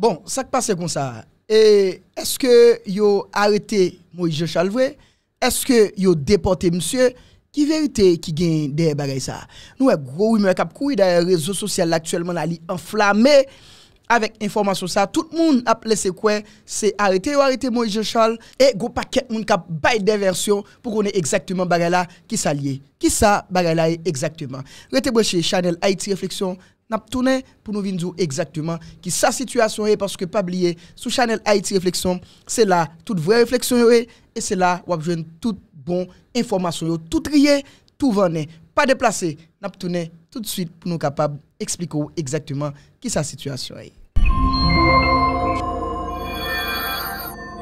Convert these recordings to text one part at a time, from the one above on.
Bon, sak pase kon sa, e eske yo arete Moïse Jochal vwe? Eske yo depote msye? Ki verite ki gen de bagay sa? Nou e gwo wime kap koui da rezo sosyal laktuelman a li enflame. Me, avek informasyon sa, tout moun ap lese kwen se arete ou arete Moïse Jochal e gwo paket moun kap bay de versyon pou konen eksektumen bagay la ki sa liye. Ki sa bagay la e eksektumen. Rete mwen che chanel AIT Reflexyon. Nap toune pou nou vindzou ekzaktouman ki sa situasyon e, paske pa blye sou chanel Haiti Reflexion, se la tout vwè refleksyon yo e, e se la wap jwen tout bon informasyon yo, tout rye, tout vwè ane, pa deplase, nap toune tout süt pou nou kapab ekspliko ou ekzaktouman ki sa situasyon e.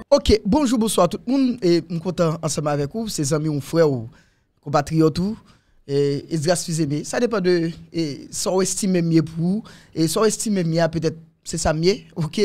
Ok, bonjou, bonsoit, tout moun, m kontan ansama avek ou, se zami ou fwè ou, ou batri yo tou, et mais ça dépend de e, on estime mieux pour et on estime mieux peut-être c'est ça mieux OK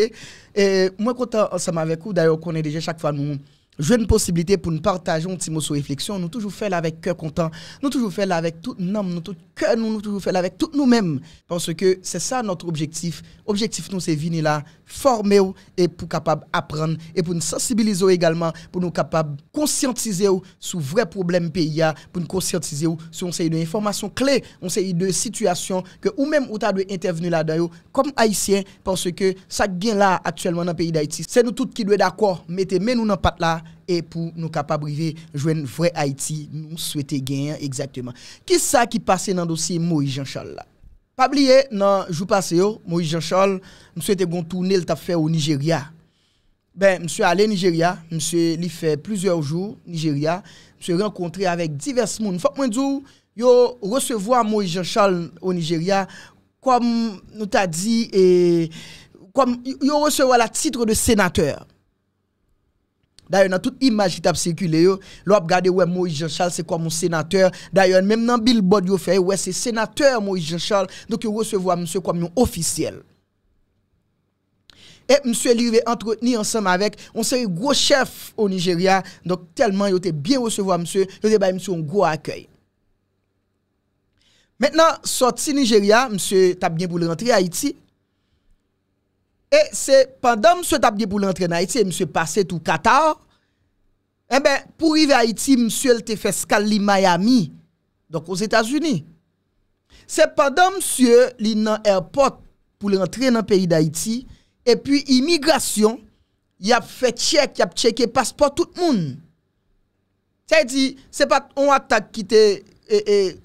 et moi content ensemble avec vous d'ailleurs on connaît déjà chaque fois nous une possibilité pour nous partager un petit mot sur réflexion. Nous toujours fait avec cœur content. Nous toujours fait avec tout nom, nous tout cœur, nous, nous toujours fait avec tout nous-mêmes. Parce que c'est ça notre objectif. Objectif nous, c'est venir là, former et pour capable apprendre et pour nous sensibiliser également, pour nous capable conscientiser sur vrai problème pays, pour nous conscientiser sur une série d'informations clés, une série de situations que ou même ou t'as dû intervenir là-dedans comme haïtien parce que ça vient là actuellement dans le pays d'Haïti. C'est nous tous qui doit d'accord, mettez nous dans patte là et pour nous capables de jouer un vrai Haïti, nous souhaitons gagner exactement. Qui ça qui passait dans le dossier Moïse Jean-Charles là? Pas oublier, dans le jour passé, oh, Moïse Jean-Charles, nous souhaitons bon tourner le au Nigeria. Ben, monsieur allé au Nigeria, monsieur il fait plusieurs jours au Nigeria, suis rencontré avec divers monde. Faut que yo recevoir Moïse Jean-Charles au Nigeria comme nous t'a dit et comme yo recevoir titre de sénateur. Da yon nan tout imajit ap sekule yo, lop gade wè Moïse Jean Charles se kwa moun sénateur. Da yon menm nan bilbode yo fè, wè se sénateur Moïse Jean Charles, dok yo wòsevo a msè kwa moun ofisyel. Et msè li yon ve entretni ansam avek, on seri gwo chef o Nigeria, dok telman yo te bien wòsevo a msè, yo te bay msè yon gwo akèy. Mètenan, soti Nigeria, msè ta bjen pou le rentre Haiti, E se pandan mswe tabge pou l'entren Aiti, mswe pase tou Qatar, e ben pou rive Aiti, mswe lte feskal li Miami, donk os Etats-Unis. Se pandan mswe li nan airport pou l'entren nan peri d'Aiti, e pi imigrasyon, y ap fe tchek, y ap tchek e pasport tout moun. Se pat on atak ki te,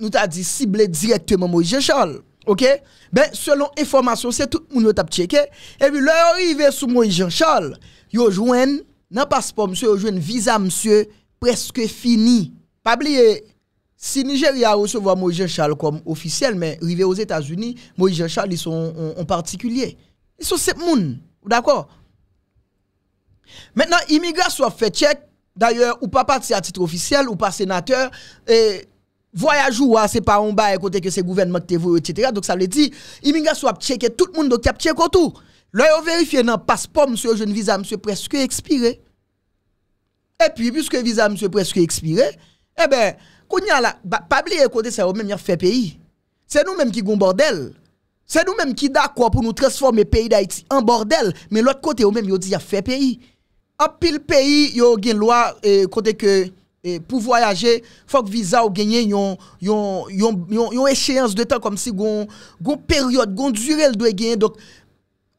nou ta di sible direktman mwen jenjol. OK Ben selon information, c'est tout le monde t'a checké et puis leur arrivé sous Moïse Jean-Charles, yo joine dans passeport monsieur, yo une visa monsieur presque fini. Pas oublier si Nigeria recevoir Moïse Jean-Charles comme officiel mais arrivé aux États-Unis, Moïse Jean-Charles ils sont en, particulier. Ils sont sept moun, d'accord Maintenant, immigration fait check D'ailleurs, ou pas parti à titre officiel, ou pas sénateur, et voyage ou c'est pas en bas côté que c'est gouvernement qui vous etc. Donc ça veut dire immigration a checké tout le monde donc a checké tout. Là ont vérifié dans passeport monsieur jeune visa monsieur presque expiré. Et puis puisque visa monsieur presque expiré, eh ben a là bah, pas oublier côté eux même qui a fait pays. C'est nous mêmes qui gon bordel. C'est nous mêmes qui d'accord pour nous transformer pays d'Haïti en bordel, mais l'autre côté eux même ont dit y a fait pays. En pile pays a une loi côté que E pou voyaje, fok viza ou genye yon echeyans de tan Kom si yon peryode, yon durel doye genye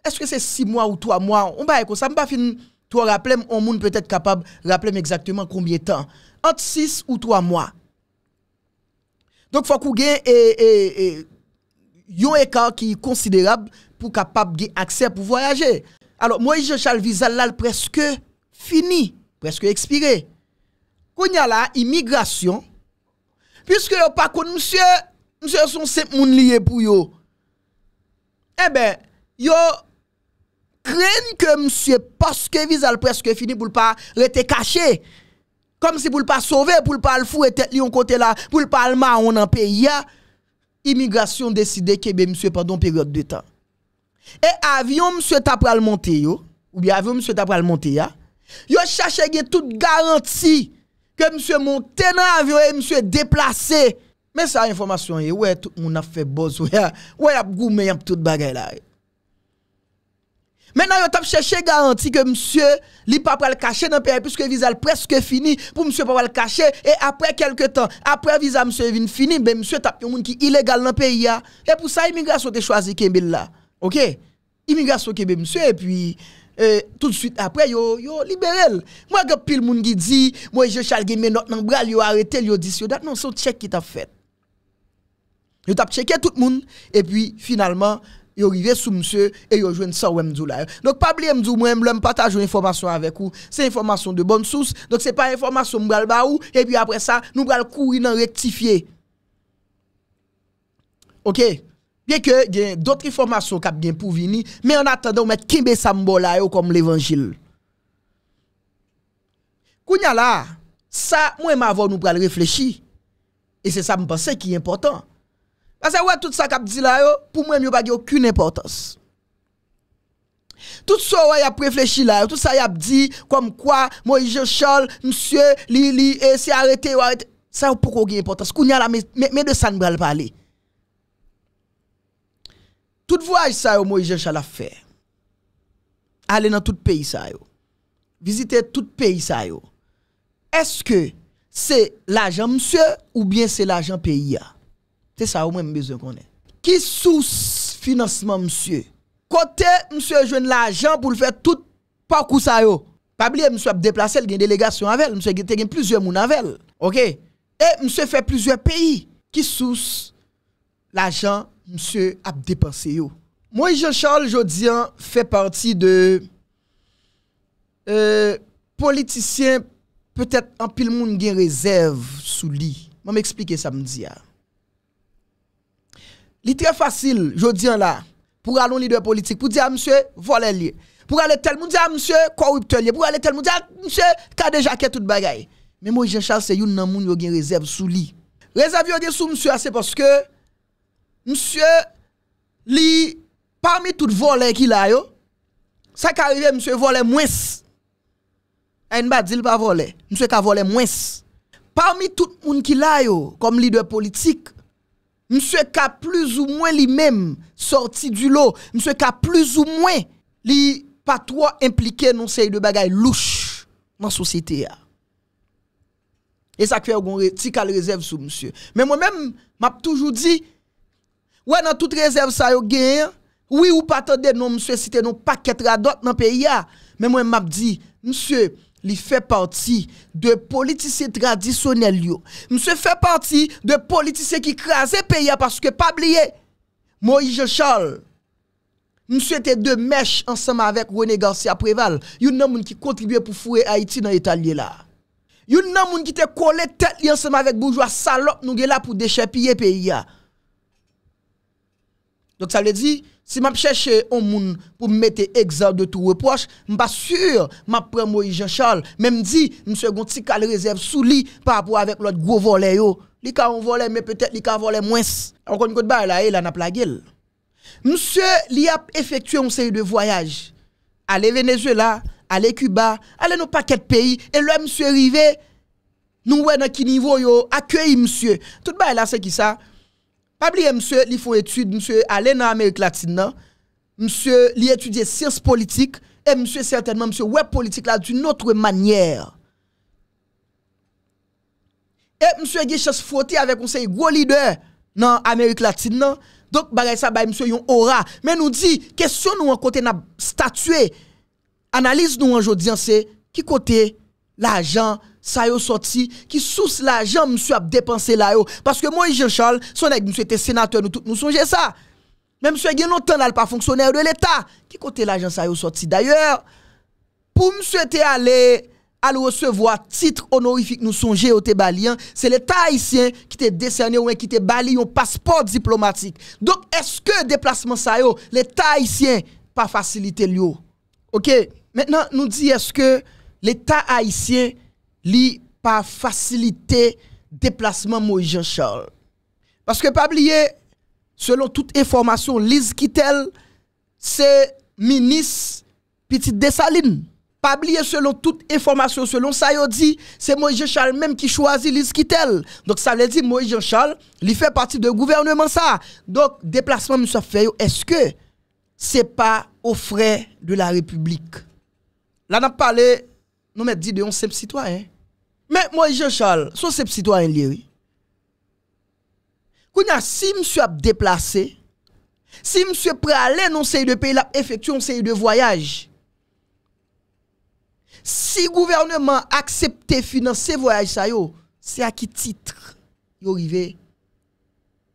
Estke se 6 mwa ou 3 mwa? On ba ekou, sa mba fin to a rappelem On moun pwete kapab rappelem ekzakteman koumye tan Ant 6 ou 3 mwa Donk fok ou genye yon eka ki konsiderab Pou kapab genye akse pou voyaje Alors moi je chal viza lal preske fini Preske ekspire kwenye la, imigrasyon, pwiske yo pakoun msye, msye son sep moun liye pou yo, ebe, eh yo, kren ke msye paske vizal preske fini pou lpa rete kache, kom si pou lpa sove, pou lpa lfou ete li yon kote la, pou lpa lma an anpe, ya, imigrasyon deside kebe msye padon peryote de tan. E avyon msye tap pral montey yo, ou bi avyon msye tap pral montey ya, yo chache ge tout garanti, que monsieur monte dans l'avion et monsieur déplacé. Mais ça, information, eh, ouais, tout le monde a fait boss, ouais, ouais, a goumé, y a tout bagay là. Eh. Maintenant, vous avez cherché garantie que monsieur n'est pas le cacher dans le pays puisque le visa est presque fini pour monsieur pas le cacher. Et après quelques temps, après le visa monsieur est fini, ben monsieur tape un monde qui est illégal dans le pays. Et pour ça, l'immigration a choisi Kembel là. OK? Immigration Kembel monsieur et puis euh, tout de suite après, yo, yo libéral Moi, j'ai pile moun qui dit, moi, je chargé, mes notes notre bras, yo arrêté, yo dit, yo dat, non, son check qui t'a fait. Yo t'a checké tout le monde, et puis finalement, yo arrivé sous monsieur, et yo joine ça ou m'dou là. Donc, pas oublier m'dou, moi, m'lem partage information avec vous. C'est information de bonne source, donc c'est pas information m'bral ba ou, et puis après ça, nous bral courir dans rectifier. Ok? Bien que y a d'autres informations qui bien pour venir, mais en attendant, on met Kimbe Sambola comme l'évangile. Kounya là, ça, moi, m'avons nous pral réfléchir. Et c'est ça, je pense, qui est important. Parce que ouais, tout ça qu'a dit là, pour moi, il n'y a aucune importance. Tout ça, il a réfléchi là, tout ça, il a dit, comme quoi, moi, je Charles, monsieur, Lili, et c'est arrêté, arrêté. Ça, pourquoi il y a importance? Kounya là, mais, mais de ça, nous parler. Tout vwaj sa yo mwen jencha la fe. Ale nan tout peyi sa yo. Vizite tout peyi sa yo. Eske se l'ajan msye ou bien se l'ajan peyi ya? Te sa yo mwen mbezou konen. Ki sous financeman msye? Kote msye jwen l'ajan pou l'fè tout pa kousa yo. Pabliye msye ap deplase l gen delegasyon avèl. Msye gete gen plizye moun avèl. E msye fè plizye peyi. Ki sous l'ajan peyi? monsieur a dépensé. Moi, Jean-Charles Jodian hein, fait partie de euh, politiciens, peut-être en pile monde qui réserve sous lit. Je m'expliquer ça me dit. Hein. Il très facile, Jodian hein, là, pour aller leader politique, pour dire à ah, monsieur, voilà lié. Pour aller tel monde, dire à ah, monsieur, corrupteur lié. Pour aller tel monde, dire à ah, monsieur, cas déjà tout bagaille. Mais moi, Jean-Charles, c'est une nan moun qui réserve sous lit. Réserve yon sous monsieur, c'est parce que msye li parmi tout volè ki layo, sa ka rive msye volè mwens, en ba dil pa volè, msye ka volè mwens. Parmi tout moun ki layo, kom lider politik, msye ka plus ou mwen li menm, sorti du lo, msye ka plus ou mwen li patwa implike nou sey de bagay louch nan sosite ya. E sa kwe yon ti kal rezèv sou msye. Men mwen men map toujou di, Wè nan tout rezèv sa yo gen, wè ou patande nou mswe site nou paket radot nan peyi ya, mè mwen map di, mswe li fè parti de politise tradisyonel yo, mswe fè parti de politise ki krasè peyi ya, paske pabliye, mwen ije chal, mswe te de mèche ansama avèk Rene Garcia Preval, yon nan moun ki kontribye pou fure Haiti nan etalye la, yon nan moun ki te kole tèt li ansama avèk Bourgeois salop, nou ge la pou dechè piye peyi ya, Donc ça veut dire, si je cherche un monde pour mettre exemple de tout reproche, je suis pas sûr que je prends Moïse Jean-Charles. Même dit, je suis un réserve sous lui par rapport avec l'autre gros volet. Li ka on volé, mais peut-être li ka volé moins. Encore une fois, là, il a gueule. Monsieur, il a effectué une série de voyages. Allez Venezuela, allez Cuba, allez nos paquets de pays. Et là, monsieur arrivé, nous voyons à quel niveau yo accueille monsieur. Tout le là, c'est qui ça? Pabliye msye li foun etude, msye ale nan Amerik Latine nan, msye li etude siens politik, e msye sertenman msye web politik la di notre manyer. E msye ge chas fwoti ave konsey go lider nan Amerik Latine nan, donk bagay sa bay msye yon ora. Men nou di, kesyon nou an kote na statue, analiz nou an jodian se, ki kote? l'argent ça y est sorti qui sous l'argent monsieur a dépensé là haut parce que moi Jean Charles son nèg monsieur était sénateur nous tout nous ça même monsieur gen longtemps là pas fonctionnaire de l'état qui côté l'argent ça y yo sorti d'ailleurs pour monsieur souhaiter allé à recevoir titre honorifique nous songer au Tébalien, c'est l'État haïtien qui te décerné ou qui te bali un passeport diplomatique. Donc est-ce que déplacement ça l'État haïtien pas facilité lui OK. Maintenant nous dit est-ce que l'État haïtien n'a pas facilité déplacement Moïse Jean-Charles. Parce que pas oublier, selon toute information, Lise Kittel, c'est ministre Petit Dessaline. Pas oublier, selon toute information, selon ça, c'est Moïse Jean-Charles même qui choisit Lise Donc ça veut dire Moïse Jean-Charles, il fait partie du gouvernement ça. Donc déplacement monsieur fait, est-ce que c'est pas aux frais de la République? Là, on a parlé Nou met di deyon sep sitwaen. Men mwen je chal, sou sep sitwaen liye. Kouna, si mswe ap deplase, si mswe pralene, mswe ap efektyon, mswe ap voyaj. Si gouvernement aksepte finanse voyaj sa yo, se akititre yo rive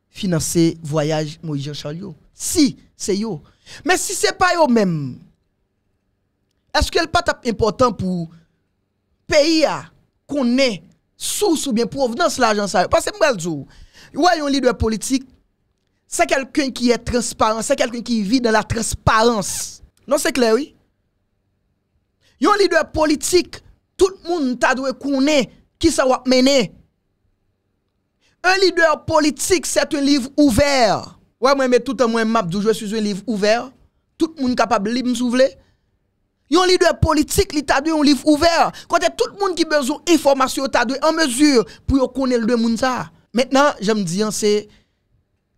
finanse voyaj mwen je chal yo. Si, se yo. Men si se pa yo men, eske l pat ap important pou peyi a kounen sou soubyen pouvenans la jansay. Pase mwen zou, yon lidwe politik, se kelken ki e transparans, se kelken ki vi den la transparans. Non se kleri? Yon lidwe politik, tout moun ta dwe kounen ki sa wap mene. Un lidwe politik, set un liv ouver. Wè mwen mè tout an mwen map zou, jwè sou un liv ouver. Tout moun kapab li ms ouvle. Yon li dwe politik, li ta dwe yon liv ouver. Kante tout moun ki bezon informasyon ta dwe an mezur pou yo konel dwe moun sa. Mètnan, jom diyan se,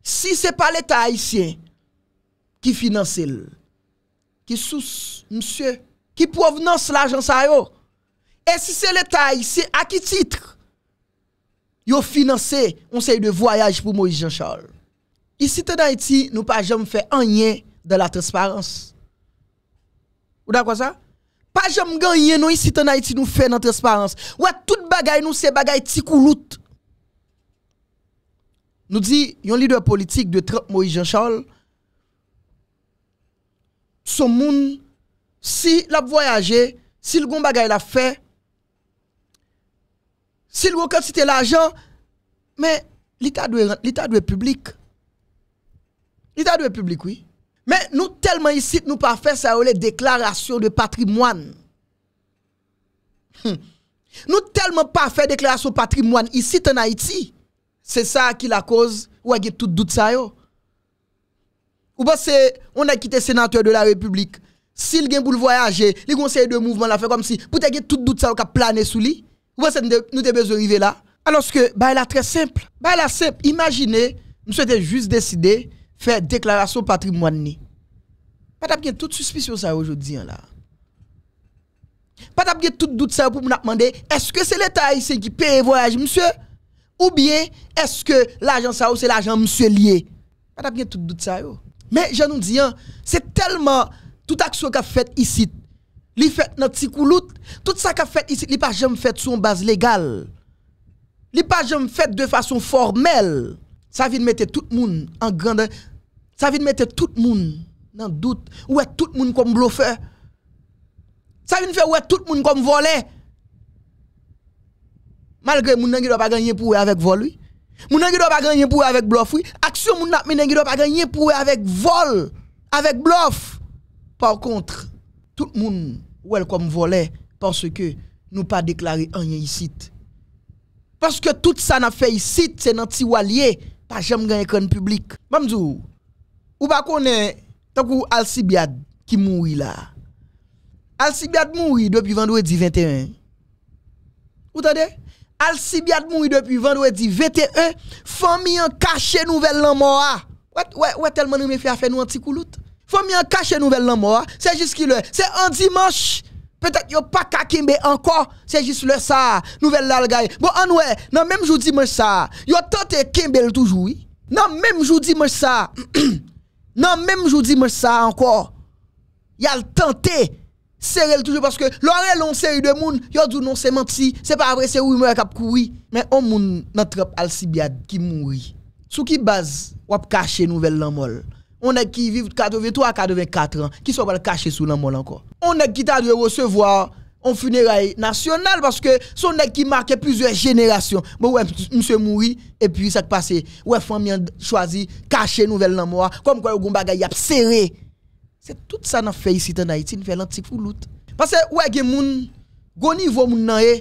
si se pa l'Etat Haitien ki finanse l, ki sous, msye, ki provenans la jansay yo, e si se l'Etat Haitien a ki titre, yo finanse yon se yon de voyaj pou Moïse Jean Charles. Isi tena eti, nou pa jom fe anyen de la transparansi. Ou da kwa sa? Pa jom ganyen nou yi si tanay ti nou fè nan transparense. Ou a tout bagay nou se bagay ti kou lout. Nou di, yon li dwe politik de Trump, Moïse Jean Charles, son moun, si l ap voyaje, si l goun bagay la fè, si l wokan si te la jan, men li ta dwe publik. Li ta dwe publik wè. Mais nous, tellement ici, nous pas faire ça, les déclarations de patrimoine. Hum. Nous, tellement pas fait déclaration de patrimoine ici, en Haïti. C'est ça qui la cause, ou a tout doute ça, Ou parce c'est, on a quitté sénateur de la République. S'il gagne pour le voyager, les conseillers de mouvement la fait comme si, pour te tout doute ça, ou a plané sous lui. Ou parce nous te besoin arriver là. Alors que, bah, elle très simple. Bah, elle simple. Imaginez, nous souhaitons juste décider, faire déclaration patrimoine ni. Pas d'abgé toute suspicion ça aujourd'hui hein, là. Pas tout doute ça pour me demander est-ce que c'est l'État ici qui paye voyage monsieur ou bien est-ce que l'agent ça c'est l'agent monsieur lié. Pas tout doute ça Mais je nous dis hein, c'est tellement toute action qu'a fait ici li fait dans petit tout ça qu'a fait ici li pas jamais fait sur une base légale. Li pas jamais fait de façon formelle. Ça vient mettre tout le monde en grande. Ça vient mettre tout le monde dans doute. Ouais, tout le monde comme bluffeur. Ça vient faire ouais, tout le monde comme voler? Malgré que nan ne pas gagner pour avec vol oui. Mon pas gagner pour avec bluff Action moun nan pas gagner pour avec vol, avec bluff. Par contre, tout le monde ouais comme voler parce que nous pas déclaré rien ici. Parce que tout ça n'a fait ici, c'est dans Tiwalier pas jamais gagné écran public. Mamzou, ou pas connaît, tant que Alcibiade qui mourit là. Alcibiade mourit depuis vendredi 21. Vous entendez? Alcibiade mourit depuis vendredi 21. Famille en caché nouvelle en mort. Ouais, ouais, tellement nous fait faire nous anti-couloute. Famille en caché nouvelle en mort. C'est juste qu'il C'est un dimanche. Petak yo pa ka bon, kimbe anko, se jis le sa, nouvel lal gaye. Bo anwe, nan menm jou di mwen sa, yo tante kimbe l toujou, nan menm jou di mwen sa, nan menm jou di mwen sa anko, yal tante sere l toujou, paske lore lon sere de moun, yo dounon se manti, se pa avre se wimwe kap koui, men o moun nan trep al sibyad ki moui, sou ki baz wap kache nouvel l anmol. On est qui vivent 83 84 ans, qui sont pas cachés sous la molle encore. On est qui t'a dû recevoir un funérail national parce que son nèg qui marquait plusieurs générations. Bon ouais, monsieur mouri et puis ça passé. Ouais, famille choisi cacher nouvelle dans moi comme quoi gon bagay y a serré. C'est tout ça n'a fait ici en Haïti, fait l'antique l'autre. Parce que ouais, gen moun gon niveau moun nan e,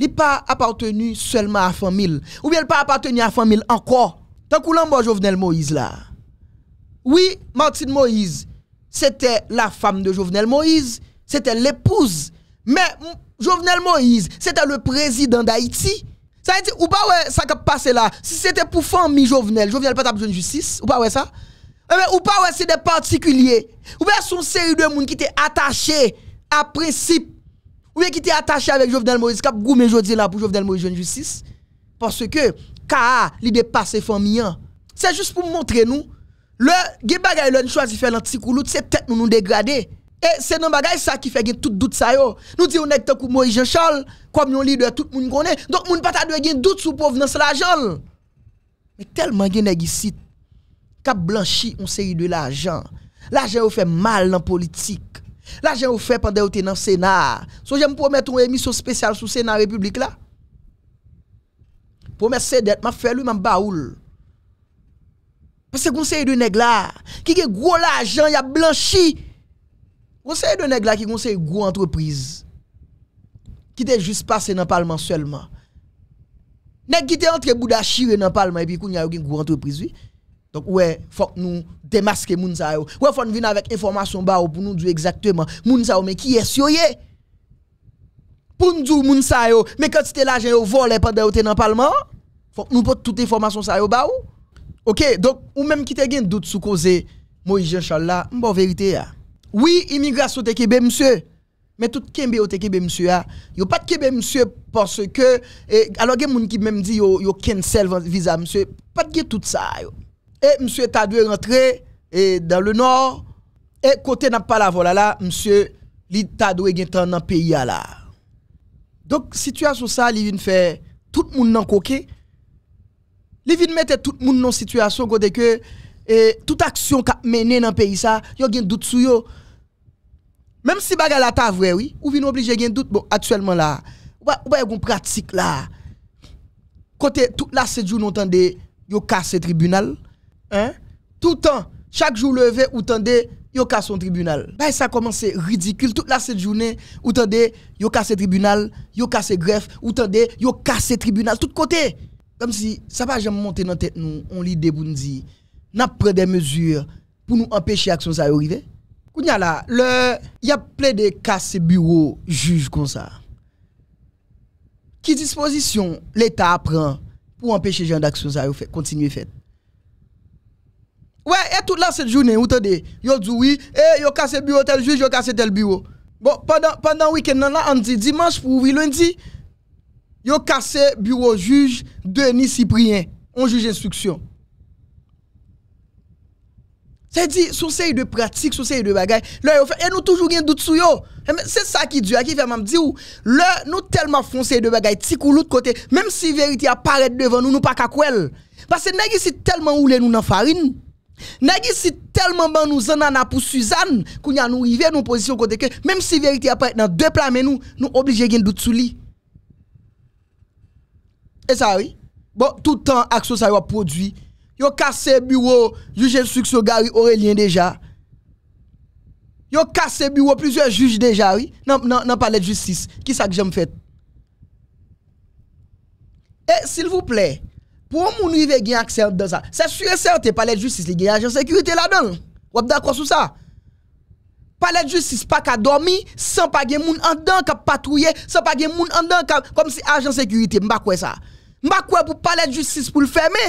li pas appartenu seulement à la famille ou bien pas appartenu à famille encore. Tant que l'ambo Jovenel Moïse là. Oui, Martine Moïse, c'était la femme de Jovenel Moïse, c'était l'épouse. Mais Jovenel Moïse, c'était le président d'Haïti. Ça veut dire, ou pas, ouais, ça qui passé là, si c'était pour famille Jovenel, Jovenel pas besoin de justice, ou pas, ouais, ça? Eh ben, ou pas, ouais, c'est des particuliers. Ou bien, une série de monde qui étaient attachés à principe. Ou bien, qui étaient attachés avec Jovenel Moïse, qui a goumé aujourd'hui là pour Jovenel Moïse, jeune justice. Parce que, K.A. il dépasse famille. Hein. C'est juste pour montrer nous Le, gen bagay lwen chwazi fè lantik ou lout, se ptet nou nou degradè. E, se nan bagay sa ki fè gen tout dout sa yo. Nou di ou neg ten kou mou i jen chol, koum yon li dwe tout moun konè, donk moun pata dwe gen dout sou pov nan se la jol. Me telman gen neg isi, ka blanchi ou se yi dwe la jan. La jen ou fè mal nan politik. La jen ou fè pandè ou te nan senar. So jè m pou mèt ou emi sou spesyal sou senar republik la. Pou mèt se det, ma fè lou man baoul. Parce que conseil de nègre là, qui a gros l'argent, il a blanchi. Conseil de nègre là qui conseille gros entreprise. Qui était juste passé dans le parlement seulement. Nèg qui était entré bouda chiré dans le parlement et puis qu'il y a une gros entreprise oui. Donc ouais, faut que nous démasquer moun yo. Ouais, faut nous venir avec information informations pour nous dire exactement moun yo mais qui est yo Pour nous dire moun mais quand c'était l'argent volé pendant yo dans le parlement, faut que nous prenions toutes les informations yo ba ou. Ok, donc, ou même qui te gen doute sous cause Moïse Jean-Charles là, bon vérité Oui, immigration te kebe monsieur. Mais tout kembe ou te kebe monsieur a. Yo pas de kebe monsieur parce que, y eh, alors gen moun qui même dit yo, yo cancel visa monsieur, pas de tout ça Et eh, monsieur ta dû rentrer eh, dans le nord, et côté n'a pas la voilà là, monsieur, li ta dû gen dans le pays là. Donc, situation ça, li vient faire tout le monde nan coquet Li vin mette tout moun nan situasyon kote ke eh, tout aksyon kap mene nan peyi sa, yo gen dout sou yo. Mem si baga la ta vwe, oui, ou vin oblige gen dout, bon, actuellement la, ou ba, ou ba yon pratik la, kote tout la sedjou nou tende yo kase tribunal, hein? tout an, chak jou leve ou tende yo kase son tribunal. Bay sa komanse ridikul, tout la set jounen, ou tende yo kase tribunal, yo kase gref, ou tende yo kase tribunal, tout kote comme si ça va jamais monter dans tête nous, on l'idée pour nous dire, n'a pris des mesures pour nous empêcher action ça arriver. Il là, le y a plein de casse bureau juge comme ça. Qui disposition l'État prend pour empêcher gens d'action ça fait continuer fait. Ouais, et tout là, cette journée, vous dit, yo dit oui, et eh, yo casse bureau tel juge, yo casse tel bureau. Bon, pendant pendant week-end là, on dit dimanche pour ouvrir lundi ont cassé bureau juge Denis Cyprien, on juge instruction. C'est dit, sur série de pratiques, sur série de bagages, et nous toujours des doute sur yo. Eh, c'est ça qui dure, qui fait même dire, là, nous tellement foncé de bagages, tic ou l'autre côté, même si vérité apparaît devant nous, nous pas qu'à Parce que nous sommes tellement oulé nous dans farine. Nagi si tellement bon nous en pour Suzanne, qu'on y a nous arrivé dans une position côté que, même si vérité apparaît dans deux plats, mais nous, nous obligés de doute sur lui. E bon, tout an aksyo sa yon prodwi Yon kase biwo Jujen suksyo gari orèlien deja Yon kase biwo Plizye juj deja Nan palet justis Kisa ki jom fet E, silvouple Pou moun ive gen aksyon dan sa Se sure certe palet justis li gen ajan sekurite la dan Wap dan kwa sou sa Palet justis pa ka dormi San pa gen moun andan ka patrouye San pa gen moun andan ka Kom si ajan sekurite mbakwe sa Mwa kwe pou pale justice pou l fèmè,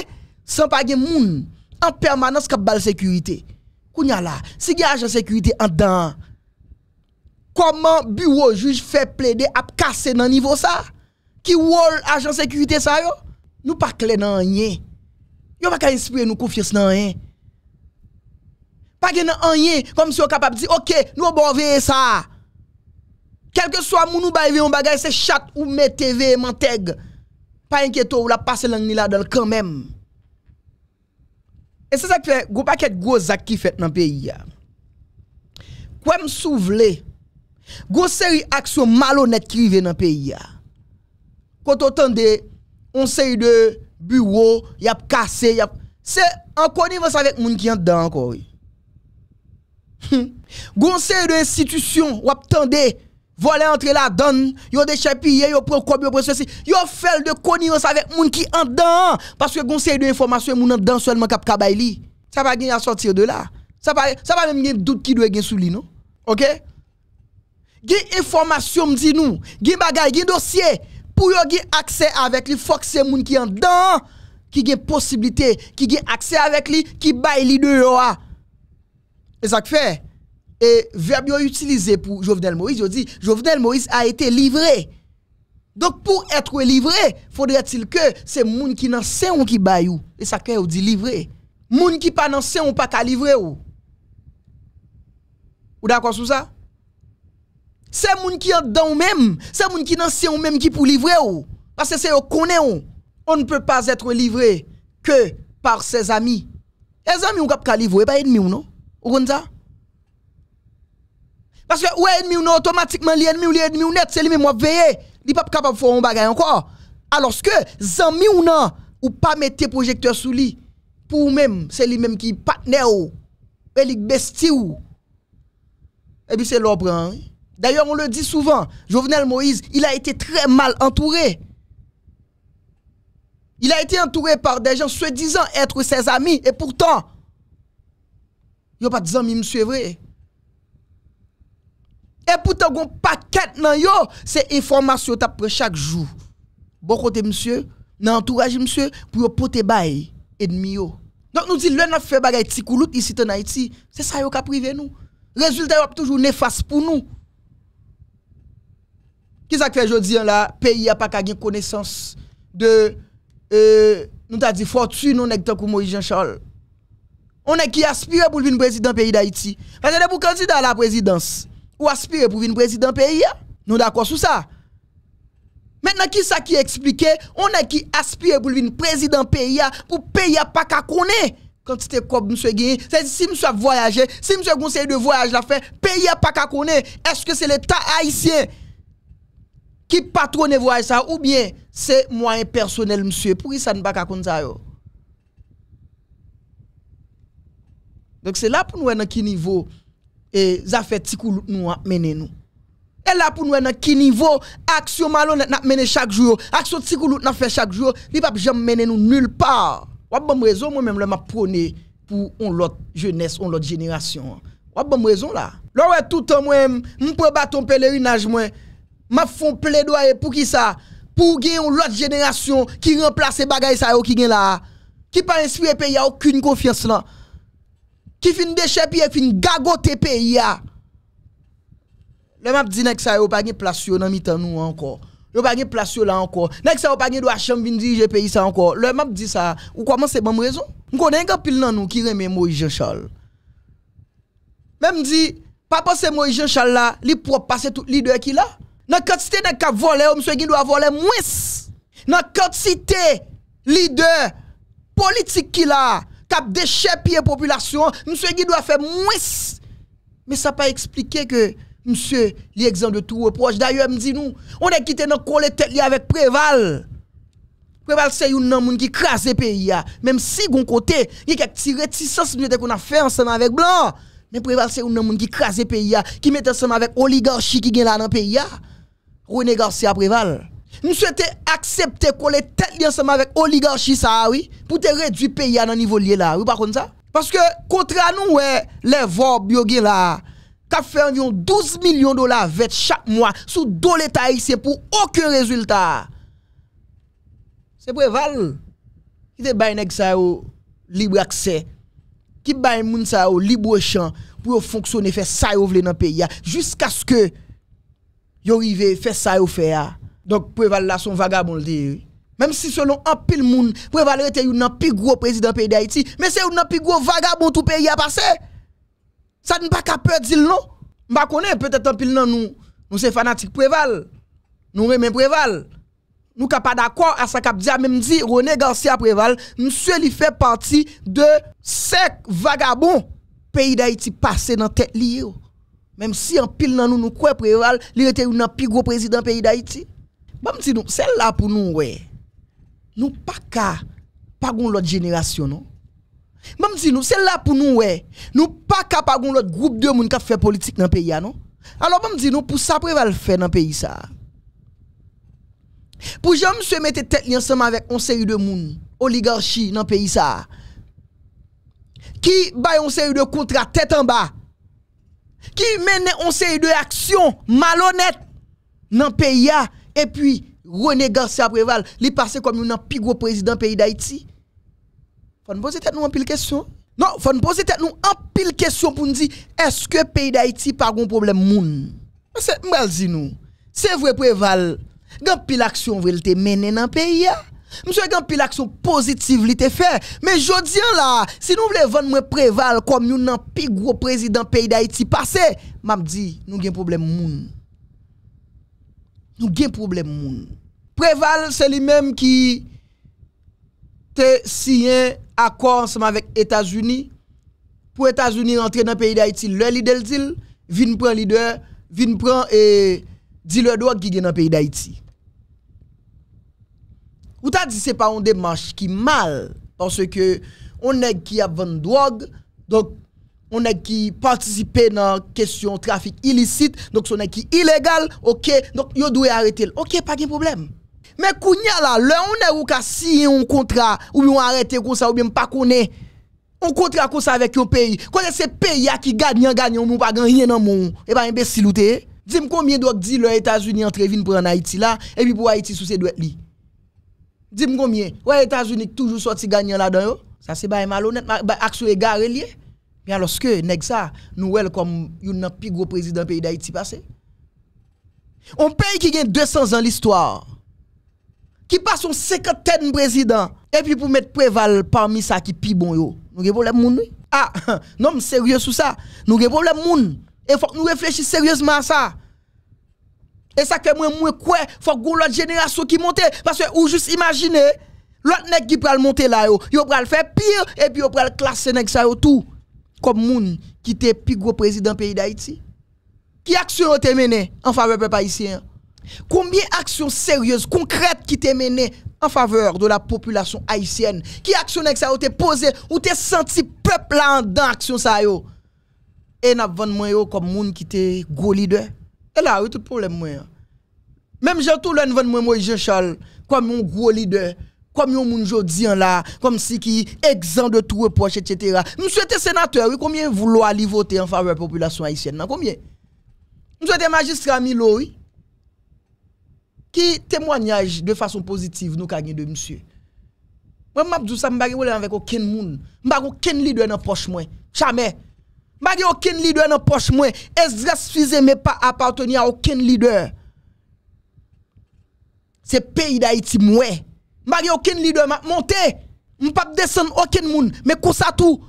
san pa gen moun, an permanans kap bal sekurite. Kou nyal la, si gen ajan sekurite an dan, koman biwo juj fè ple de ap kase nan nivou sa, ki wol ajan sekurite sa yo, nou pa kle nan anye. Yo wak a inspire nou koufyes nan anye. Pa gen nan anye, kom si yo kapap ti, okey, nou bo ven sa. Kelke swa moun nou bay ve yon bagay, se chat ou me TV man teg, Pa enkieto ou la pase lang ni la dal kanmem. E se sakpe, gwo pa ket gwo zakifet nan peyi ya. Kwa m sou vle, gwo se yi akso malonet krive nan peyi ya. Kwa to tande, on se yi de bureau, yap kase, se ankonivans avek moun ki yon dan kori. Gwo se yi de institusyon, wap tande, Vole entre la dan, yo deche piye, yo pro kobe, yo pre se si. Yo fel de koniyons avek moun ki an dan. Paske gonsen yon informasyon moun an dan solman kap kabay li. Sa pa gen yon sorti yo de la. Sa pa menm gen dout ki doye gen sou li nou. Ok? Gen informasyon mdi nou. Gen bagay, gen dosye. Pou yo gen akse avek li, fok se moun ki an dan. Ki gen posibilite, ki gen akse avek li, ki bay li de yo a. E sak fey? et verbe utilisé pour Jovenel Moïse, je dis Jovenel Moïse a été livré. Donc pour être livré, faudrait-il que c'est moun qui n'en sait ou qui ou et ça que dit livré. Moun qui pas n'en sait ou pas qu'à livrer ou. Ou d'accord sur ça C'est moun qui en dedans ou même, c'est moun qui n'en sait ou même qui pour livrer ou parce que c'est au connaît ou. On ne peut pas être livré que par ses amis. Les amis ou pas livrer pas ennemi ou non? Ou comme ça? Parce que ouais ennemi ou non automatiquement ennemi ou ennemi ou net c'est lui même ou veiller. Il pas capable de faire un bagage encore. Alors que zami ou non ou pas mettre projecteur sous lui pour même c'est lui même qui partenaire ou bestie ou. Et puis c'est l'obre. Hein. D'ailleurs on le dit souvent, Jovenel Moïse, il a été très mal entouré. Il a été entouré par des gens se disant être ses amis et pourtant il n'y a pas de zami monsieur vrai. Et pourtant, gon paquet nan yo, c'est information t'ap pris chaque jour. Bon côté monsieur, dans entourage monsieur pour porter bail ennemi yo. Donc nous dit le n'a fait bagay ti ici en Haïti, c'est ça yo ka privé nous. Résultat yon toujours néfaste pour nous. Qui ça que fait jodi la pays a pas ka connaissance de euh, nous t'a dit fortune on est comme Moïse Jean-Charles. On est qui aspire pour devenir président pays d'Haïti. Parce que pour candidat à la présidence, ou aspirer pour venir président pays. Nous d'accord sur ça. Maintenant, qui ça qui explique? On a qui aspire pour venir président pays pour pays pas qu'à connaître c'était comme monsieur Guy, c'est si monsieur voyagé, si monsieur conseil de voyage la fait pays pas qu'à connaître est-ce que c'est l'état haïtien qui patronne voyage ça ou bien c'est moyen personnel monsieur pour ça ne pas qu'à connaître ça donc c'est là pour nous à quel niveau et ça fait tikou e nous e nous mené nous et là pour nous dans quel niveau action malhonnête n'a mené chaque jour action tikou nous n'a fait chaque jour il pas jamais mené nous nulle part ou bon raison moi même le m'a pour on l'autre jeunesse on l'autre génération ou bon raison là là tout temps moi m'prend bâton pèlerinage moi m'a font plaidoyer pour qui ça pour gagner l'autre génération qui remplace bagay ça qui gagne là qui pas inspiré pays a aucune confiance là Ki fin deche piye, fin gagote peyi ya. Le map di nek sa yo pa gen plasyon nan mitan nou anko. Yo pa gen plasyon la anko. Nek sa yo pa gen do a chanm vin dirije peyi sa anko. Le map di sa, ou kwaman se banm rezon? Mkonen gen pil nan nou ki reme Moe Jean Charles. Mem di, papa se Moe Jean Charles la, li pouwa pase tout lider ki la? Nek katite nek avole, omso gen do avole mwis. Nek katite lider politik ki la, cap déchet pied population, monsieur qui doit faire moins. Mais ça pas expliqué que monsieur l'exemple de tout reproche. D'ailleurs, me dit nous, on est quitté dans coller tête avec Préval. Préval c'est une nan qui crase pays Même si gon côté, il y a quelques petits réticences qu'on a fait ensemble avec Blanc. Mais Préval c'est une qui qui crase pays qui met ensemble avec oligarchie qui gagne là dans pays René Garcia Préval. Nou souwete aksepte kon le tet liye seman vek oligarchi sa awi pou te redupe ya nan nivou liye la. Ou pa kon sa? Paske kontra nou we, le vop byo gen la, ka fè anvyon 12 milyon dola vet chak mwa sou dole ta isye pou okun rezultat. Se pou eval, ki te bayen ek sa yo libyakse, ki bayen moun sa yo libyo chan pou yo fonksyon e fè sa yo vle nan peyi ya jisk aske yo rive fè sa yo fè ya. Donc, Préval là, son vagabond, Même si selon un pile monde, Préval était un plus gros président pays d'Haïti, mais c'est un plus gros vagabond tout pays a passé. Ça ne pas qu'à peur dire non. Je connais peut-être un pile non, nous, nous sommes fanatiques Préval. Nous aimons Préval. Nous sommes pas d'accord à ce qu'a dit, même dit René Garcia Préval, monsieur, il fait partie de vagabond vagabonds pays d'Haïti passé dans tête liée. Même si en pile nan nous, nous croyons Préval, il était un plus gros président pays d'Haïti. Bon, celle-là pour nous, ouais. Nous pas qu'à, pas l'autre génération, non? Bon, nous, celle-là pour nous, ouais. Nous pas qu'à, pas l'autre groupe de monde qui fait politique dans le pays, non? Alors, bon, nous, pour ça, pour le faire dans le pays, ça. Pour jamais se mettre tête ensemble avec une série de monde, oligarchie dans le pays, ça. Qui baille une série de contrats tête en bas. Qui mène une série de actions malhonnêtes dans le pays, E pi, Rene Garcia Preval li pase kom yon nan pi gro prezident peyi d'Haïti? Fon boze tèk nou an pil kesyon? Non, fon boze tèk nou an pil kesyon pou n di, eske peyi d'Haïti pa goun problem moun? Mwen zi nou, se vwe Preval, goun pil aksyon vwe lte menen an peyi ya? Mwen se goun pil aksyon pozitiv lite fe? Men jodi an la, se nou vwe vwen mwen Preval kom yon nan pi gro prezident peyi d'Haïti pase, mwen mdi, nou gen problem moun. Nou gen problem moun. Preval se li menm ki te siyen akwa anseman vek Etasuni. Po Etasuni entre nan peyi da iti lè li del dil, vin pran li dè, vin pran e di lè dòk ki gen nan peyi da iti. Ou ta di se pa on de manche ki mal, panse ke on neg ki ap ven dòk, donk. Onè ki patisipe nan kesyon trafik ilisit, donk sonè ki ilegal, ok, donk yo dwe arete lè. Ok, pa gen problem. Mè kounè la, lè onè wou ka si yon kontra ou mwen arete kon sa ou mwen pa kounè on kontra kon sa vek yon peyi. Konè se peyi a ki ganyan ganyan mwen pa gen rien nan mwen, eh e ba yon besiloutè. Dim konmye dwe di lè Etasuni entrevin pou an Haiti la, e pi pou Haiti sou se dwe li. Dim konmye, wè Etasuni ki toujou soti ganyan la dan yo, sa se ba yon malo, net ba aksyo e gare li e. Mais alors que Nexa, nous sommes comme un plus gros président du pays d'Haïti passé. Un pays qui a 200 ans l'histoire, qui passe son cinquantaine de président, et puis pour mettre préval parmi ça qui plus bon yo. Nous avons problème moun. Ah, non, sérieux sur ça. Nous avons problème moun. Et faut nous réfléchir sérieusement à ça. Et ça que moi, moi, quoi, faut que l'autre génération qui monte. Parce que, ou juste imaginez l'autre nèg qui le monter là, yo, yo le faire pire, et puis yo le classer nèg ça tout comme moun qui était plus gros président pays d'Haïti Qui action ont mené en faveur peuple haïtien Combien d'actions sérieuses, concrètes qui été menées en faveur de la population haïtienne Qui actions ça ont posé ou t'es senti peuple en dans action ça Et n'a moi yo comme moun qui était gros leader Et là, tout problème hein. Même j'ai tout l'un moi Charles comme un gros leader comme yon moun jodi en la, comme si qui exempt de tout reproche, etc. Monsieur était sénateur, combien vouloir aller voter en faveur de la population haïtienne? Combien? Monsieur était magistrat Milo, oui? Qui témoignage de façon positive nous gagnons de monsieur? Moi, je pas ça, je ne avec aucun monde. Je avec aucun leader dans la poche. Jamais. Je avec aucun leader dans la poche. Ezra Fizé mais pas appartenir à aucun leader. C'est pays d'Haïti, moi. M'a aucun leader m'a monté. pas descendre aucun monde, mais comme ça tout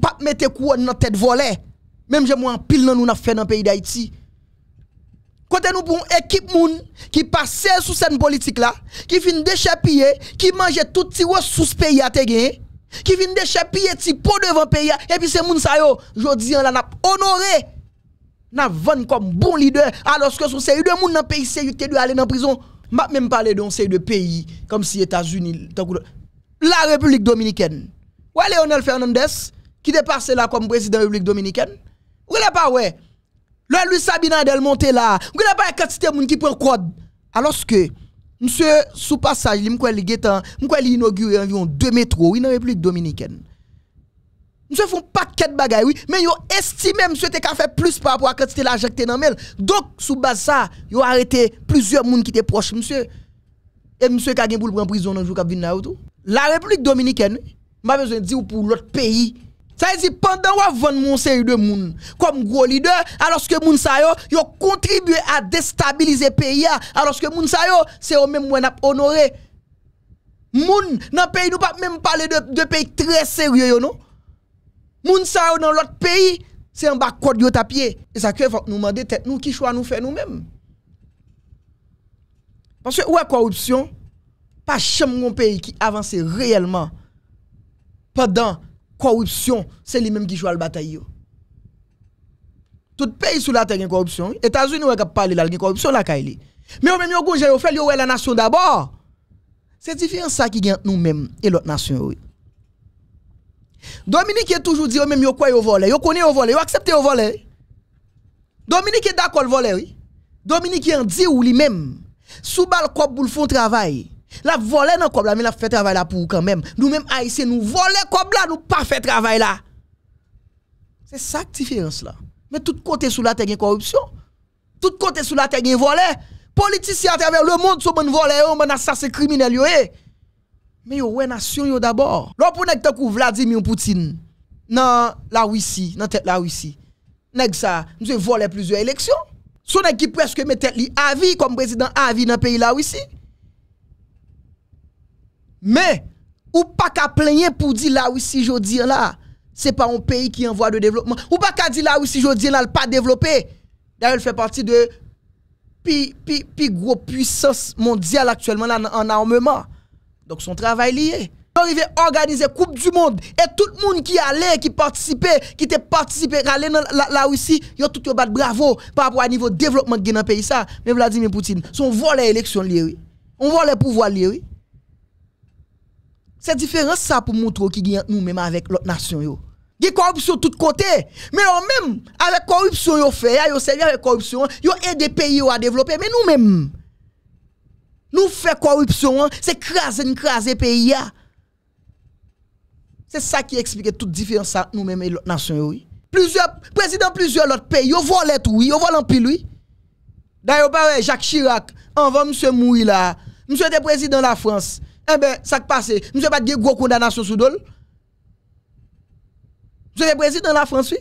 pas mettre couronne dans tête volée. Même j'ai moi en pile dans nous n'a fait dans pays d'Haïti. Quand nous pour une équipe moun qui passe sous cette politique là, qui vient déchapiller, qui mange tout petit ressources pays à te gagner qui de déchapiller petit pot devant pays et puis ces moun sa yo jodi an on a honoré n'a vann comme bon leader alors que sont ces deux moun dans pays qui doit aller dans prison m'a même parlé d'un série de pays comme si États-Unis, la République dominicaine. Ouais, Léonel Fernandez, qui passé là comme président de la République dominicaine. Vous ne pas, ouais. Le Luis Sabinadel monté là. Vous ne pas la quantité de monde qui prend code. Alors que, monsieur, sous passage, il m'a inauguré environ deux métros, dans la République dominicaine. Monsieur font pas quatre bagages, oui, mais yo estimé monsieur te ka fait plus par rapport à quantité l'argent que dans mail. Donc sous base ça, ont arrêté plusieurs personnes qui étaient proches monsieur. Et monsieur ka gen pour prendre prison dans jour qui a là tout. La République dominicaine, m'a besoin de dire pour l'autre pays. Ça veut dire pendant ou vendre mon sérieux de moun comme gros leader alors que moun sa yo contribué à déstabiliser le pays alors que moun c'est au même moi honoré. Moun dans pays nous pas même parler de, de pays très sérieux non. Moun sa dans l'autre pays, c'est en bas code yo tapier. Et ça que faut nous demander tête nous qui choix nous faire nous-mêmes. Parce que où a corruption, pas chambre mon pays qui avance réellement. Pendant corruption, c'est les mêmes qui jouent à la bataille Tout pays sous la terre a corruption. États-Unis ou cap parler là, la corruption la kaili. Mais au même yo gonje yo fait yo la nation d'abord. C'est différent ça qui gagne nous-mêmes et l'autre nation Dominiki e toujou di oh, yo mèm yo kwa yo vole, yo konye eh. yo vole, yo aksepte yo vole Dominiki e dakol vole, Dominiki e an di ou li mèm Sou bal kop pou l foun travay La vole nan kop la, mè la fè travay la pou ou kèm mèm Nou mèm aise nou vole kop la, nou pa fè travay la Se sak ti fè ans la Mè tout kote sou la te gen korupsyon Tout kote sou la te gen vole Politici atrever le moun sou mèn vole, yon mè nan sase kriminelle yo e Mais yo ouais nation d'abord. Lò pou nek tankou Vladimir Poutine nan la Russie, nan tête la Russie. ça, nous volé plusieurs élections. Son nek qui presque mettait li à vie comme président à vie dans pays la Russie. Mais ou pas qu'à plaindre pour dire la Russie jodi là, c'est pas un pays qui est en voie de développement. Ou pas qu'à dire la Russie jodi là pas développé. D'ailleurs, elle fait partie de pi gros puissance mondiale actuellement là en armement. Donc son travail lié. Arrivé à organiser Coupe du Monde et tout le monde qui allait, qui participait, qui était participé, aller dans la, Russie, yo tout yo bat bravo par rapport au niveau développement de dans pays ça. Mais Vladimir Poutine, son voit élection lié, liées, On voit les pouvoirs lié, C'est différent ça pour montrer qui gagne nous-mêmes avec l'autre nation, yo. Il y a corruption de tous côtés. Mais même, avec corruption, yo fait, a corruption, aide des pays à développer. Mais nous-mêmes, nous faisons corruption, hein. c'est craser, craser pays. C'est ça qui explique toute différence entre nous-mêmes et l'autre nation. Oui. Plusieurs présidents plusieurs autres pays, ils volent tout, oui, ils volent pile. Oui. D'ailleurs, bah Jacques Chirac, on va monsieur M. là. Monsieur président de la France. Eh bien, ça qui passe, monsieur pas de gros condamnation sous dol. Monsieur le président de la France, oui.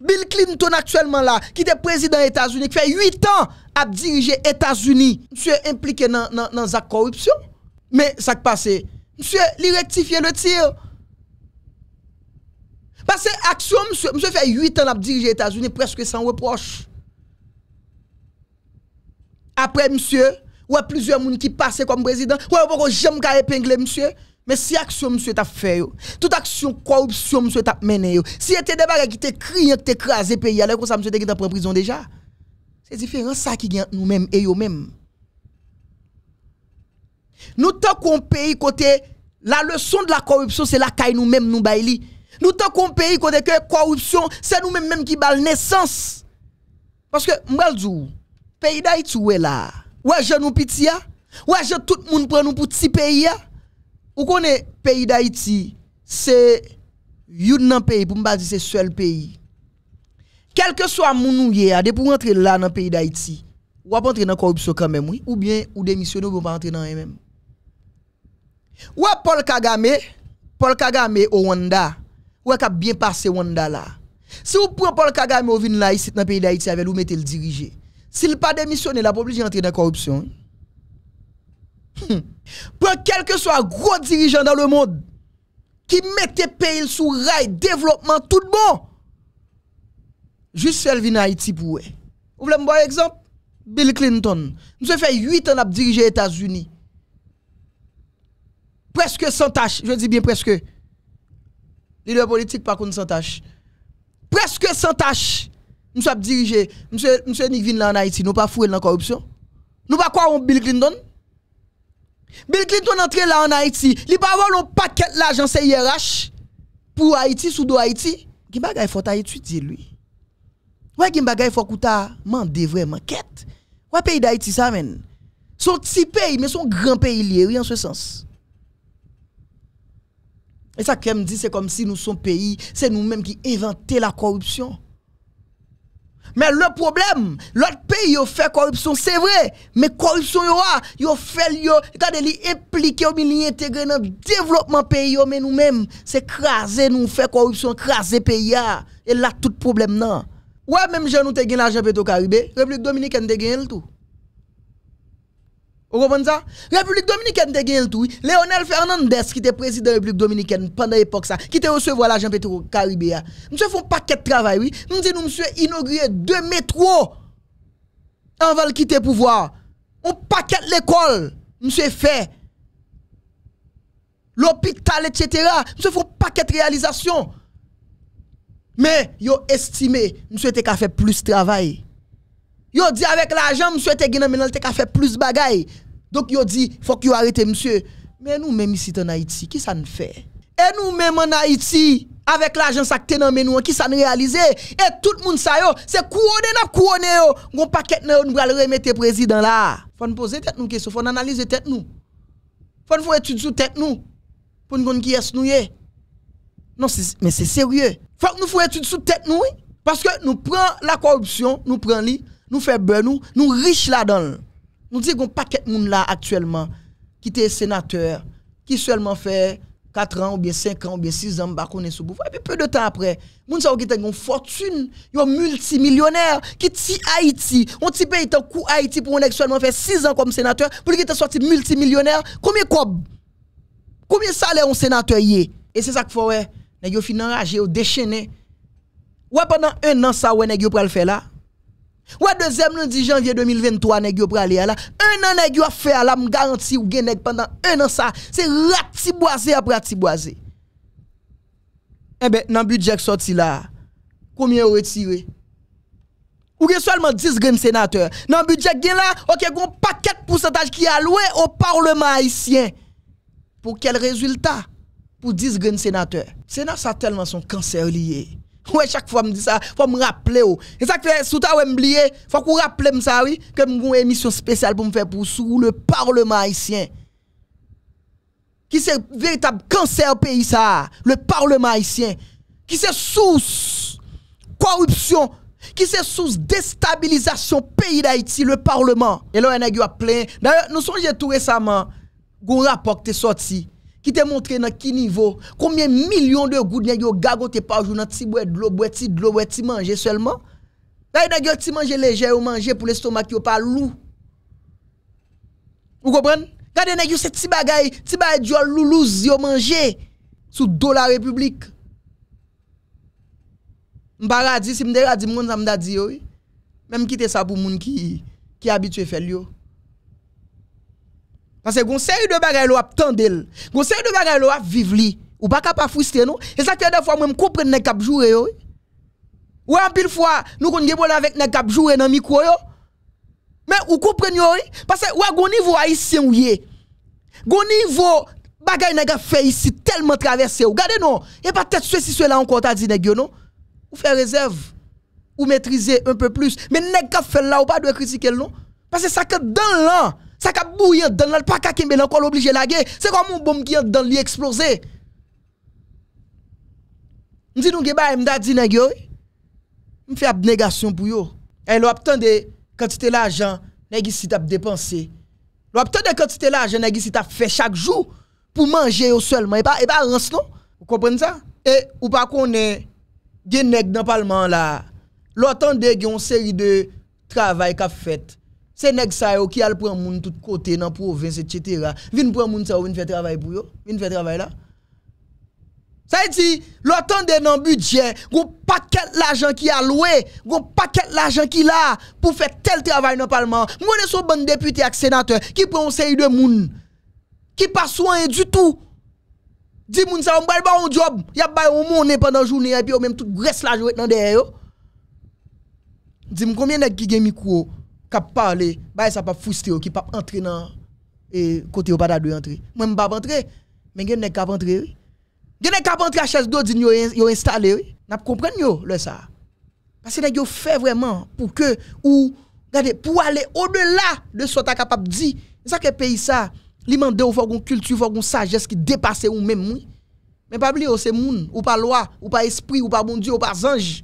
Bill Clinton actuellement là, qui était président des États-Unis, qui fait 8 ans à diriger les États-Unis, monsieur impliqué dans la corruption. Mais ça qui passe, monsieur, il rectifier le tir. Parce que action, monsieur, fait 8 ans à diriger les États-Unis presque sans reproche. Après, monsieur, ou a plusieurs personnes qui passent comme président, ou a beaucoup de monsieur. Mais si action monsieur t'a fait, toute action corruption monsieur t'a mené, si était des bagages qui t'écrient, qui t'écrasent, pays, alors comme ça monsieur t'a pris prison déjà. C'est différent ça qui vient nous-mêmes et eux-mêmes. Nous tant qu'on pays côté la leçon de la corruption c'est la caille nous-mêmes nous baili. Nous tant qu'on pays côté que corruption c'est nous-mêmes même qui bal naissance. Parce que moi le pays d'Haïti est là. Ouais, je nous pitié. Ah? Ouais, je tout le monde prend nous pour petit pays. Ah? Ou konè peyi d'Haïti, se youn nan peyi pou mbazi se swel peyi. Kelke swa mounou ye a, de pou wantre la nan peyi d'Haïti, wap wantre nan korupsyon kanmèm, ou bien wou demisyon ou wap wantre nan yè mèm. Wap Paul Kagame, Paul Kagame ou Wanda, wap wap biyen pase Wanda la. Si wap wap Paul Kagame wou vin la yisit nan peyi d'Haïti avèl, wou mette l'dirije. Si l'pa demisyon, la pou blije wantre nan korupsyon, Hmm. Pour quel que soit gros dirigeant dans le monde qui mettait pays sous rail, développement, tout bon. Juste celle vient Haïti pour Vous voulez me voir exemple? Bill Clinton. nous avons fait 8 ans à diriger les États-Unis. Presque sans tâche. Je dis bien presque. Leader politique, par contre, sans tâche. Presque sans tâche. nous sommes dirigé. Monsieur, monsieur Nick en Haïti. Nous pas foué dans la corruption. Nous pas quoi Bill Clinton. Bill Clinton entre là en Haïti, li pa n'ont pas paquet l'agence IRH pour Haïti, sous Haïti. Qui bagay faut étudier lui? Ouais, qui bagay faut kouta mande vraiment quête. Ouais, pays d'Haïti ça men. Son petit pays, mais son grand pays lié, oui, en ce sens. Et ça, qu'elle me dit, c'est comme si nous sommes pays, c'est nous-mêmes qui inventons la corruption. Mais le problème, l'autre pays a fait corruption, c'est vrai, mais corruption yo a, yo fait yo, regardez impliqué au milieu intégré dans développement pays mais nous-mêmes, c'est craser nous faire corruption, craser pays Et là tout problème non. Ouais, même je nous te gagne l'argent pétro Caribé, République dominicaine te gagne tout. Vous comprenez ça? République dominicaine te gagné tout. Léonel Fernandez, qui était président de la République dominicaine pendant l'époque, qui était recevoir l'argent pétro caribéen. Monsieur font paquet de travail, oui. Monsieur, nous, monsieur, inauguré deux métros. On va le quitter pouvoir. On paquet l'école. Monsieur fait. L'hôpital, etc. Monsieur font paquet de réalisation, Mais, yo estimé, monsieur, était fait plus de travail. Yo dit avec l'argent, monsieur te gagné mais te fait plus bagay. Donc yo dit faut que yo arrête monsieur. Mais nous même ici en Haïti, qui ça nous fait Et nous même en Haïti avec l'argent ça que mais nous qui ça nous réalise et tout le monde ça yo c'est couronné n'a couronné yo gon paquet nous va remettre président là faut nous poser tête nous question faut analyser tête nous faut nous étudier sous tête nous pour nous qui est nous non mais c'est sérieux faut que nous fassions étudier sous tête nous parce que nous prenons la corruption nous prenons li nous fait beurre nous, nous riches là-dedans. Nous disons pas paquet de monde là actuellement qui était sénateur, qui seulement fait 4 ans ou bien 5 ans ou bien 6 ans, bah, sous pouvoir. Et puis peu de temps après, nous sa une fortune, yo multimillionnaire, qui ti Haïti, on ti paye tant coup Haïti pour on actuellement fait 6 ans comme sénateur, pour qu'il sorti multimillionnaire, combien quoi Combien salaire un sénateur Et c'est ça qu'il faut, ouais. Nèg yo fin enragé, déchaîné. Ouais, pendant un an, ça, ouais, nèg yo pral faire là. Ouais, deuxième lundi janvier 2023, nèg yo pral là. Un an nèg yo a fait là, me garanti ou gen nèg pendant un an ça, c'est ratiboisé après ratiboisé. Eh ben, dans budget sorti là, combien ont retiré Ou gen seulement 10 grands sénateurs. Dans budget gen là, OK, un paquet pourcentage qui est alloué au parlement haïtien. Pour quel résultat Pour 10 grands sénateurs. Sénat ça tellement son cancer lié. Ouais, chaque fois, me dis ça, faut me rappeler. Oh. Et ça fait, sous ta il faut qu'on rappelle ça, oui, que une émission spéciale pour me faire pour le Parlement haïtien. Qui c'est véritable cancer pays, ça, le Parlement haïtien. Qui c'est source corruption, qui c'est source déstabilisation pays d'Haïti, le Parlement. Et là, on a plein. D'ailleurs, nous sommes tout récemment, un rapport qui est sorti qui te montre dans quel niveau, combien millions de gouttes yo par jour dans ti de l'eau, de l'eau, manger seulement. D'ailleurs, ti manger léger ou manger pour l'estomac pas lourd. Vous comprenez Regardez nèg yo cette ti bagay, bagay manger sous dollar République. si m'dera dit dit oui. Même quitter ça pour moun qui qui habitué faire parce que une série de bagages à attendre, une série de bagages a vivli Ou pas capable frustrer nous. Et ça fait des fois, moi, je comprends les cap jouer. Ou en pile fois, nous avons avec les cap jouer dans le micro. Mais vous comprenez, parce que vous avez un niveau haïtien, vous avez eh. un niveau bagay nèg fait ici tellement traversé regardez non et pas tête ceci cela encore t'a dit nèg non ou faire réserve ou maîtriser un peu plus mais nèg ka fait là ou pas doit critiquer non parce que ça que dans là Sak ap bou yon dan lal pa kakembe lankon l'oblije lage. Se kwa moun bom ki yon dan li eksplose. Msi nou geba mda di nage oy. Mfi ap negasyon pou yo. E lwap tande kante te la jan nage si tap depanse. Lwap tande kante te la jan nage si tap fe chak jou pou manje yo selman. E, e pa rans non. Ou kompren sa? E ou pa konen gen neg nan palman la. Lwap tande gen yon seri de travay kap fet. C'est nèg ça qui a le prend moun tout côté dans province etc. Vinn prend moun ça, vinn faire travail pour yo, vinn faire travail là. Ça dit dire, l'autant de dans budget, gon paquet l'argent qui a loué, gon paquet l'argent qui là pour faire tel travail dans le parlement. Moi ne sont bon député et sénateur qui prend un série de moun qui pas soin du tout. Di moun sa on ba un job, y a ba un monde pendant journée et puis même toute graisse là jouer dans derrière yo. Dis-moi combien nèg qui gagne micro qui parlé, bah ça pas frustré qui pas entrer dans et côté ou pas de entrer. Moi m'pa entrer, mais gen nèg k'ap entrer. Gen nèg k'ap entrer à chaise d'eau yo yo installé oui. N'a comprendre yo le ça. Parce que nèg yo fait vraiment pour que ou regardez pour aller au-delà de ce que tu capable de dire. C'est ça que pays ça, li mande ou faut une culture, faut une sagesse qui dépasse ou même oui. Mais pas oublier oh, c'est moun, ou pas loi, ou pas esprit, ou pas bon Dieu, ou pas ange.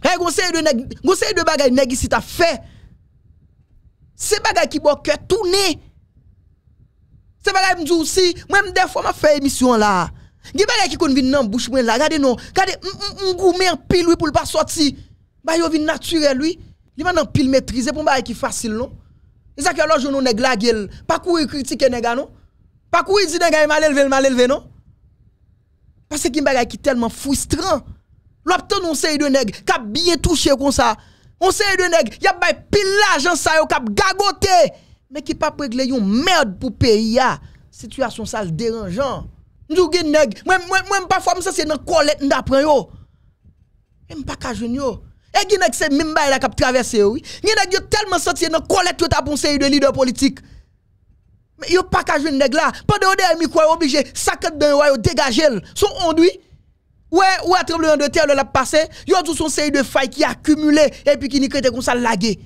Hey, conseil de nèg, conseil de bagay nèg ici t'a fait. C'est bagay qui bon cœur tourner. C'est bagay me si, moi des fois m'a fait émission là. Gè bagay qui kon vin nan bouche moi là, regardez non, regardez m'goumé en pile lui pour pas sortir. Ba yo vin naturel lui. Li man en pile maîtriser pour bagay qui facile non. Et ça que jour nous nèg la gueule, pas courir critiquer e nèg non. Pas courir e dire nèg e mal élevé, mal élevé non. Parce que gè bagay qui tellement frustrant. Lop ten un seyidwe neg kap biye touche kon sa, un seyidwe neg yap bay pilaj an sa yo kap gagote, me ki pa pregle yon merd pou periya, ah. situasyon sal deranjan. Ndou gen neg, mwen mpa fwam se se nan kolet nda pran yo. E mpa kajwen yo. E gen neg se min bay la kap travese yo. Gen neg yo telman soti nan kolet wata pon seyidwe lider politik. Men yo pakajwen neg la, pa de wde emi kwa yo objè, saket den yo yo degajel, son ondui. Ouais, ouais, tremblement de terre, l'a passé. Yo, tout son série de failles qui accumulé et puis qui n'y crée comme ça lagué.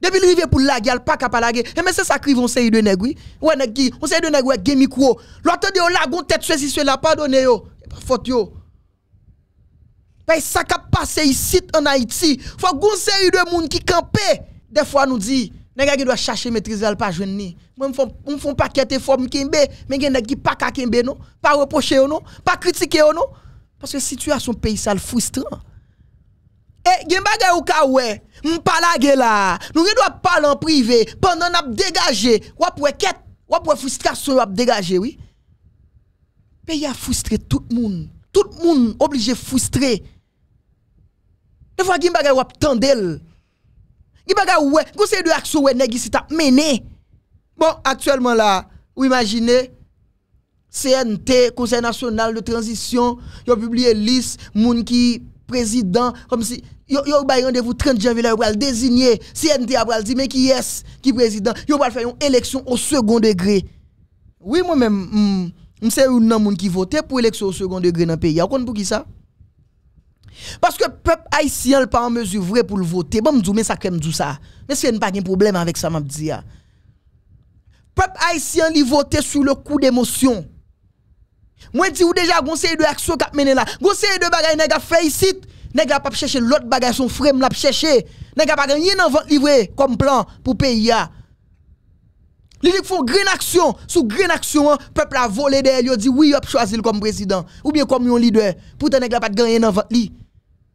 Depuis le rivière pour laguer, elle pas capable Et eh, Mais c'est ça qui vont série de nègres. Ouais, nègre qui, on série de nègres, ouais, game micro. L'autre de lagon tête ceci cela pardonnez yo. Eh, faute yo. Ben ça qui passé ici en Haïti, faut une série de monde qui campait. Des fois nous dit nèg qui doit chercher maîtriser elle pas jeune ni. Moi me font paquet de forme kimbe, mais nèg qui pas ka kimbe non, pas reprocher non, pas critiquer non. Parce que situation pays ça frustrant. Et eh, gen bagay ou ka ouais, m'palage là. Nous doit parler en privé pendant n'a dégagé. Ou avez quête, ou frustration ou dégager, oui. Pays a frustré tout le monde. Tout le monde obligé frustrer. Des fois gen ou tendel. Gen ou ouais, conseil de action oué mené. Bon, actuellement là, vous imaginez CNT, Konseil National de Transition, yo publie list, moun ki prezident, yo bay randevou 30 janvile, yo bay al designe, CNT a bay al di me ki yes, ki prezident, yo bay al fay yon eleksyon o seconde gré. Oui, mou mèm, mm, mse yon nan moun ki vote pou eleksyon o seconde gré nan peyi, akon pou ki sa? Paske pep Aisyen l pa an mezu vre pou l vote, mou bon, mdou mè sa krem dousa, mè sfen pa gen probleme avèk sa mabdia. Ah. Pep Aisyen li vote sou le kou d'emosyon, Moi dis ou déjà gon de action qui mené là. Gon de bagay nèg a fait ici, nèg a pas chercher l'autre bagay son frère l'a chercher. Nèg a pas rien en vente livré comme plan pour pays a. Li faut font grande action, sous grande action, peuple a volé derrière lui dit oui, il a choisi comme président ou bien comme un leader. Pourtant nèg a pas gagné en vente li.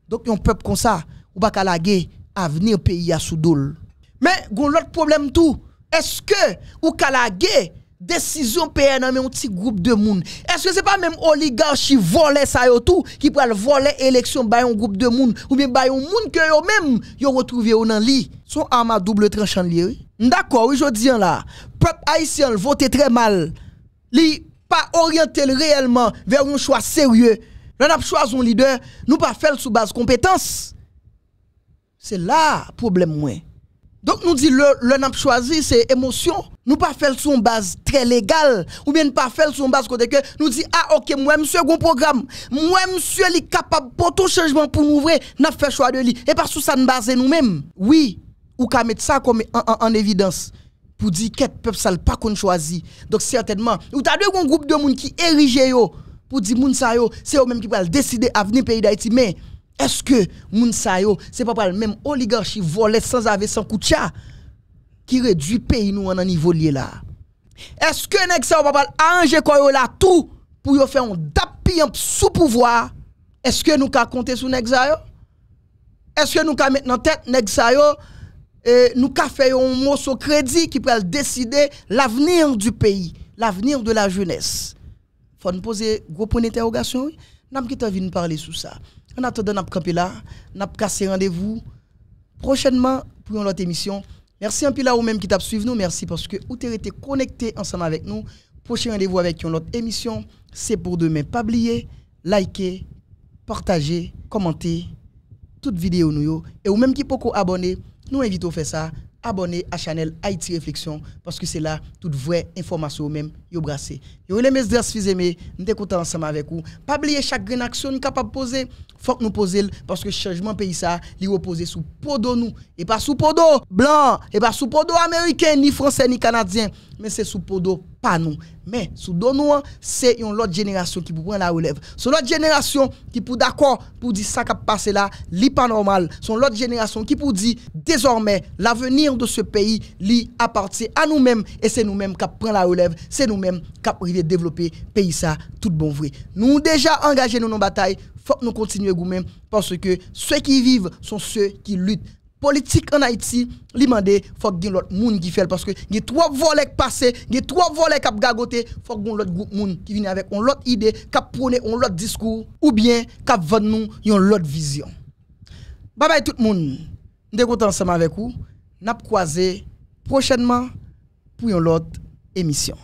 Donc yon peuple comme ça ou pas laguer avenir pays a sous doule. Mais gon l'autre problème tout. Est-ce que ou kalage Décision PN mais un petit groupe de monde. Est-ce que c'est pas même oligarchie volé ça et tout qui pral voler élection par un groupe de monde ou bien par un monde que yo même yo retrouvé ou nan li. Son arme à double tranchant lié. D'accord, oui, je dis là. Peuple haïtien vote très mal. Li pas orienté réellement vers un choix sérieux. Nous a choisi un leader, nous pas faire sous base compétence. C'est là problème moins. Donc nous dit le, le pas choisi c'est émotion. Nous pas faire sur une base très légale ou bien pas faire sur une base côté que nous dit ah OK moi monsieur un programme. Moi monsieur capables est capable pour tout changement pour nous vrai, n'a fait choix de lui et parce que ça nous baser nous-mêmes. Oui, ou qu'à mettre ça comme en, évidence pour dire que peuple ça pas qu'on choisi. Donc certainement, ou t'as deux groupe de monde qui érigé yo pour dire que c'est eux même qui va décider avenir pays d'Haïti mais est-ce que Mounsayo, c'est pas le même oligarchie volée sans avoir sans koutia, qui réduit pays nous en un niveau lié là? Est-ce que nèg papa, pas arranger tout pour faire un dapi sous pouvoir? Est-ce que nous ka compter sur Est-ce que nous ka en tête nèg nous ka fait un mot sur crédit qui peut décider l'avenir du pays, l'avenir de la jeunesse. Faut nous poser gros point d'interrogation. N'a de parler sur ça. En attendant, nous avons là, cassé rendez-vous prochainement pour une autre émission. Merci un peu là ou même qui t'a suivi nous. Merci parce que vous avez été connecté ensemble avec nous. Prochain rendez-vous avec une autre émission. C'est pour demain. Pas oublier, liker, partager, commenter toute vidéo nous. Et ou même qui peut abonner, nous invitons à faire ça abonner à Chanel Haïti Réflexion parce que c'est là toute vraie information même yo brassé. Yo les mes fils aimés, nous ensemble avec vous. Pas oublier chaque grande action capable poser, faut que nous poser parce que changement pays ça, li reposer sous podo nous et pas sous podo blanc et pas sous podo américain ni français ni canadien, mais c'est sous podo pas nous. Mais sous nous, c'est une autre génération qui prend la relève. C'est l'autre génération qui pour d'accord pour dire ça qui passe là, n'est pas normal. C'est l'autre génération qui pour dire désormais l'avenir de ce pays li appartient à nous-mêmes et c'est nous-mêmes qui prenons la relève, c'est nous-mêmes qui arrivons développer pays ça tout bon vrai. Nous déjà engagé nous nos batailles, faut que nous continuions nous-mêmes parce que ceux qui vivent sont ceux qui luttent politique en Haïti, li faut qu'il l'autre monde qui parce que y a trois volets qui passent, trois volets qui gagoté, faut qu'il l'autre groupe monde qui vient avec une autre idée, qui un autre discours ou bien qui vend nous une autre vision. Bye bye tout le monde. Nous content ensemble avec vous. N'a croisé prochainement pour une autre émission.